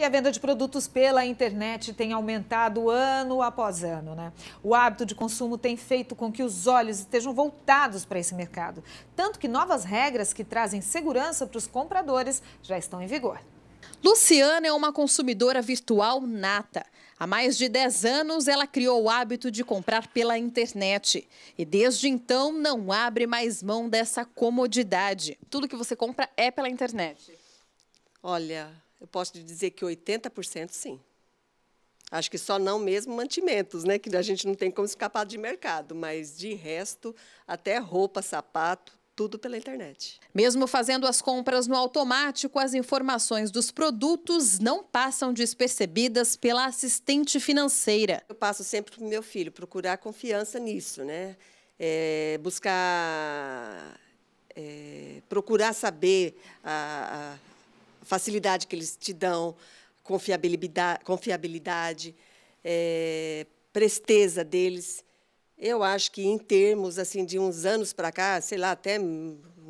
E a venda de produtos pela internet tem aumentado ano após ano, né? O hábito de consumo tem feito com que os olhos estejam voltados para esse mercado, tanto que novas regras que trazem segurança para os compradores já estão em vigor. Luciana é uma consumidora virtual nata. Há mais de 10 anos, ela criou o hábito de comprar pela internet. E desde então, não abre mais mão dessa comodidade. Tudo que você compra é pela internet. Olha, eu posso te dizer que 80% sim. Acho que só não mesmo mantimentos, né? Que a gente não tem como escapar de mercado, mas de resto, até roupa, sapato, tudo pela internet. Mesmo fazendo as compras no automático, as informações dos produtos não passam despercebidas pela assistente financeira. Eu passo sempre para o meu filho procurar confiança nisso, né? É, buscar. É, procurar saber a, a facilidade que eles te dão, confiabilidade, confiabilidade é, presteza deles. Eu acho que em termos assim de uns anos para cá, sei lá, até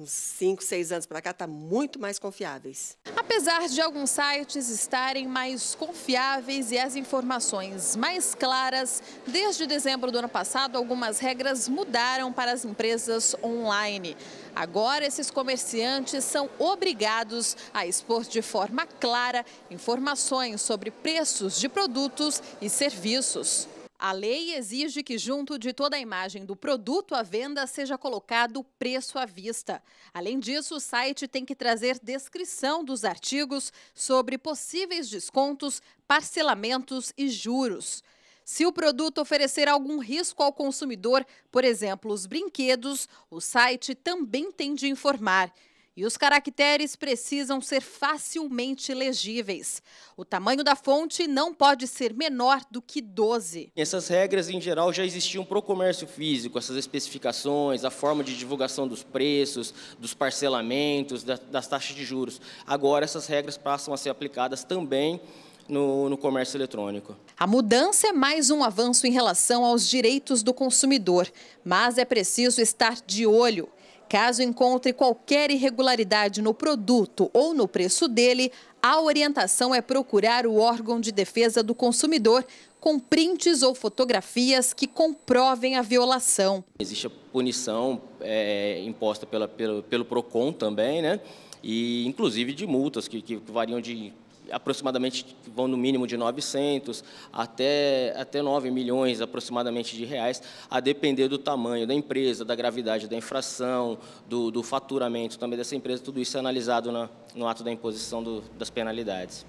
uns 5, 6 anos para cá, está muito mais confiáveis. Apesar de alguns sites estarem mais confiáveis e as informações mais claras, desde dezembro do ano passado, algumas regras mudaram para as empresas online. Agora, esses comerciantes são obrigados a expor de forma clara informações sobre preços de produtos e serviços. A lei exige que, junto de toda a imagem do produto à venda, seja colocado o preço à vista. Além disso, o site tem que trazer descrição dos artigos sobre possíveis descontos, parcelamentos e juros. Se o produto oferecer algum risco ao consumidor, por exemplo, os brinquedos, o site também tem de informar e os caracteres precisam ser facilmente legíveis. O tamanho da fonte não pode ser menor do que 12. Essas regras, em geral, já existiam para o comércio físico, essas especificações, a forma de divulgação dos preços, dos parcelamentos, das taxas de juros. Agora, essas regras passam a ser aplicadas também no, no, comércio eletrônico. A mudança é mais um avanço em relação aos direitos do consumidor, mas é preciso estar de olho. Caso encontre qualquer irregularidade no produto ou no preço dele, a orientação é procurar o órgão de defesa do consumidor com prints ou fotografias que comprovem a violação. Existe a punição é, imposta pela, pelo, pelo PROCON também, né? E inclusive de multas que, que variam de aproximadamente vão no mínimo de 900 até, até 9 milhões aproximadamente de reais, a depender do tamanho da empresa, da gravidade da infração, do, do faturamento também dessa empresa, tudo isso é analisado na, no ato da imposição do, das penalidades.